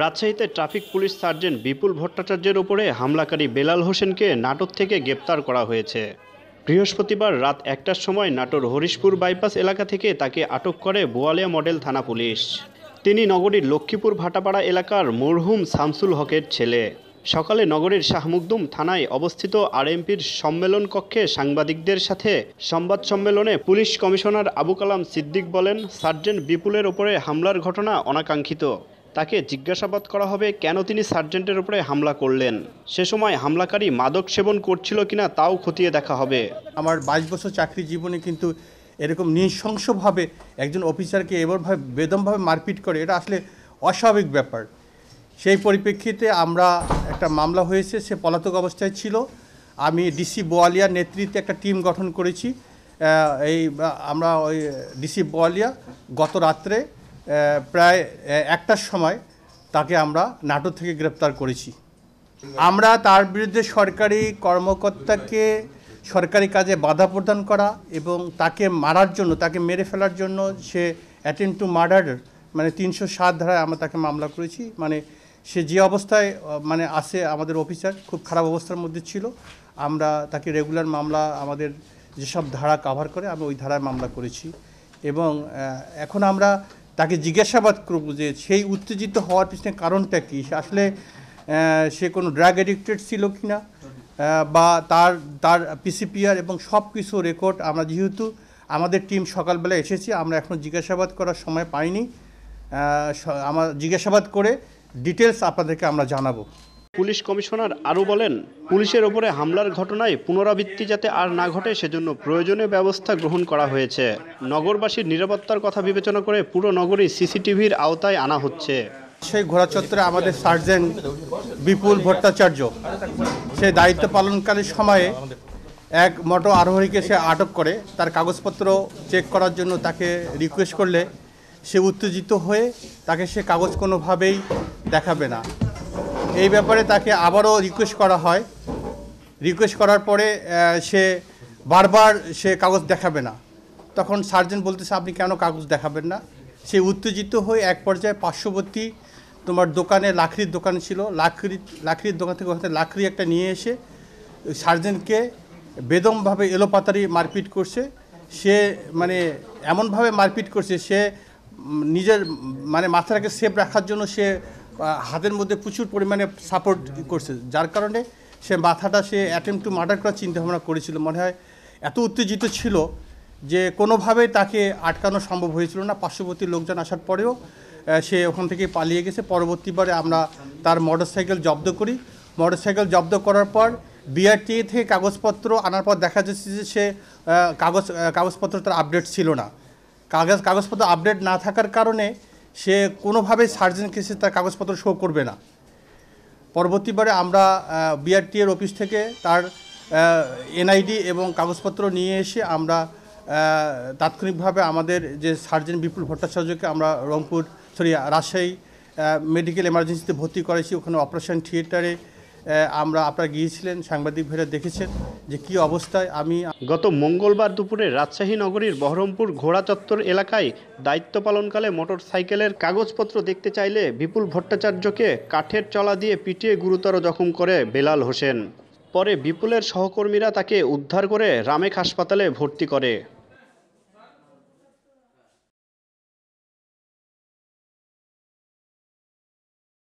রাজশাহীতে traffic police sergeant বিপুল ভট্টাচার্যের ওপরে হামলাকারী বেলাল হোসেনকে নাটোর থেকে গ্রেপ্তার করা হয়েছে বৃহস্পতিবার রাত একটার সময় নাটোর হরিশপুর বাইপাস এলাকা থেকে তাকে আটক করে বোয়ালিয়া মডেল থানা পুলিশ তিনি নগরীর লক্ষ্মীপুর ভাটাপাড়া এলাকার মরহুম শামসুল হকের ছেলে সকালে নগরীর শাহমুকদুম থানায় অবস্থিত আরএমপির সম্মেলন কক্ষে সাংবাদিকদের সাথে সংবাদ সম্মেলনে পুলিশ কমিশনার আবু কালাম সিদ্দিক বলেন সার্জেন্ট বিপুলের ওপরে হামলার ঘটনা অনাকাঙ্ক্ষিত তাকে জিজ্ঞাসাবাদ করা হবে কেন তিনি সার্জেন্টের উপরে হামলা করলেন সে সময় হামলাকারী মাদক সেবন করছিল কিনা তাও খতিয়ে দেখা হবে আমার বাইশ বছর চাকরি জীবনে কিন্তু এরকম নৃশংসভাবে একজন অফিসারকে এবারভাবে বেদমভাবে মারপিট করে এটা আসলে অস্বাভাবিক ব্যাপার সেই পরিপ্রেক্ষিতে আমরা একটা মামলা হয়েছে সে পলাতক অবস্থায় ছিল আমি ডিসি বোয়ালিয়ার নেতৃত্বে একটা টিম গঠন করেছি এই আমরা ওই ডিসি বোয়ালিয়া গত রাত্রে প্রায় একটার সময় তাকে আমরা নাটোর থেকে গ্রেপ্তার করেছি আমরা তার বিরুদ্ধে সরকারি কর্মকর্তাকে সরকারি কাজে বাধা প্রদান করা এবং তাকে মারার জন্য তাকে মেরে ফেলার জন্য সে অ্যাটেম্প টু মার্ডার মানে তিনশো সাত ধারায় আমরা তাকে মামলা করেছি মানে সে যে অবস্থায় মানে আসে আমাদের অফিসার খুব খারাপ অবস্থার মধ্যে ছিল আমরা তাকে রেগুলার মামলা আমাদের যেসব ধারা কাভার করে আমি ওই ধারায় মামলা করেছি এবং এখন আমরা তাকে জিজ্ঞাসাবাদ করব যে সেই উত্তেজিত হওয়ার পিছনে কারণটা কী আসলে সে কোনো ড্রাগ অ্যাডিক্টেড ছিল কি না বা তার তার পিসিপিআর এবং সব কিছু রেকর্ড আমরা যেহেতু আমাদের টিম সকালবেলা এসেছি আমরা এখন জিজ্ঞাসাবাদ করার সময় পাইনি আমার জিজ্ঞাসাবাদ করে ডিটেলস আপনাদেরকে আমরা জানাবো পুলিশ কমিশনার আরও বলেন পুলিশের ওপরে হামলার ঘটনায় পুনরাবৃত্তি যাতে আর না ঘটে সেজন্য প্রয়োজনীয় ব্যবস্থা গ্রহণ করা হয়েছে নগরবাসীর নিরাপত্তার কথা বিবেচনা করে পুরো নগরী সিসিটিভির আওতায় আনা হচ্ছে সেই ঘোরাচত্রে আমাদের সার্জেন্ট বিপুল ভট্টাচার্য সে দায়িত্ব পালনকালের সময়ে এক মটো আরোহীকে সে আটক করে তার কাগজপত্র চেক করার জন্য তাকে রিকোয়েস্ট করলে সে উত্তেজিত হয়ে তাকে সে কাগজ কোনোভাবেই দেখাবে না এই ব্যাপারে তাকে আবারও রিকোয়েস্ট করা হয় রিকোয়েস্ট করার পরে সে বারবার সে কাগজ দেখাবে না তখন সার্জন বলতেছে আপনি কেন কাগজ দেখাবেন না সে উত্তেজিত হয়ে এক পর্যায়ে পার্শ্ববর্তী তোমার দোকানে লাকড়ির দোকান ছিল লাখড়ি লাকড়ির দোকান থেকে ওখানে লাখড়ি একটা নিয়ে এসে সার্জেনকে বেদমভাবে এলোপাতারি মারপিট করছে সে মানে এমনভাবে মারপিট করছে সে নিজের মানে মাথাটাকে সেফ রাখার জন্য সে হাতের মধ্যে প্রচুর পরিমাণে সাপোর্ট করছে যার কারণে সে মাথাটা সে অ্যাটেম্প টু মার্ডার করার চিন্তাভাবনা করেছিল মনে হয় এত উত্তেজিত ছিল যে কোনোভাবেই তাকে আটকানো সম্ভব হয়েছিল না পার্শ্ববর্তী লোকজন আসার পরেও সে ওখান থেকে পালিয়ে গেছে পরবর্তীবারে আমরা তার মোটরসাইকেল জব্দ করি মোটরসাইকেল জব্দ করার পর বিআরটিএ থেকে কাগজপত্র আনার পর দেখা যাচ্ছে যে সে কাগজ কাগজপত্র তার আপডেট ছিল না কাগজ কাগজপত্র আপডেট না থাকার কারণে সে কোনোভাবেই সার্জেন কেসে তার কাগজপত্র শো করবে না পরবর্তীবারে আমরা বিআরটিএর অফিস থেকে তার এনআইডি এবং কাগজপত্র নিয়ে এসে আমরা তাৎক্ষণিকভাবে আমাদের যে সার্জেন বিপুল ভট্টাচার্যকে আমরা রংপুর সরি রাজশাহী মেডিকেল এমার্জেন্সিতে ভর্তি করেছি ওখানে অপারেশন থিয়েটারে আমরা আপনারা গিয়েছিলেন সাংবাদিক ভাইরা দেখেছেন যে কি অবস্থায় আমি গত মঙ্গলবার দুপুরে রাজশাহী নগরীর বহরমপুর ঘোড়া চত্বর এলাকায় দায়িত্ব পালনকালে মোটর সাইকেলের কাগজপত্র দেখতে চাইলে বিপুল ভট্টাচার্যকে কাঠের চলা দিয়ে পিটিয়ে গুরুতর জখম করে বেলাল হোসেন পরে বিপুলের সহকর্মীরা তাকে উদ্ধার করে রামেক হাসপাতালে ভর্তি করে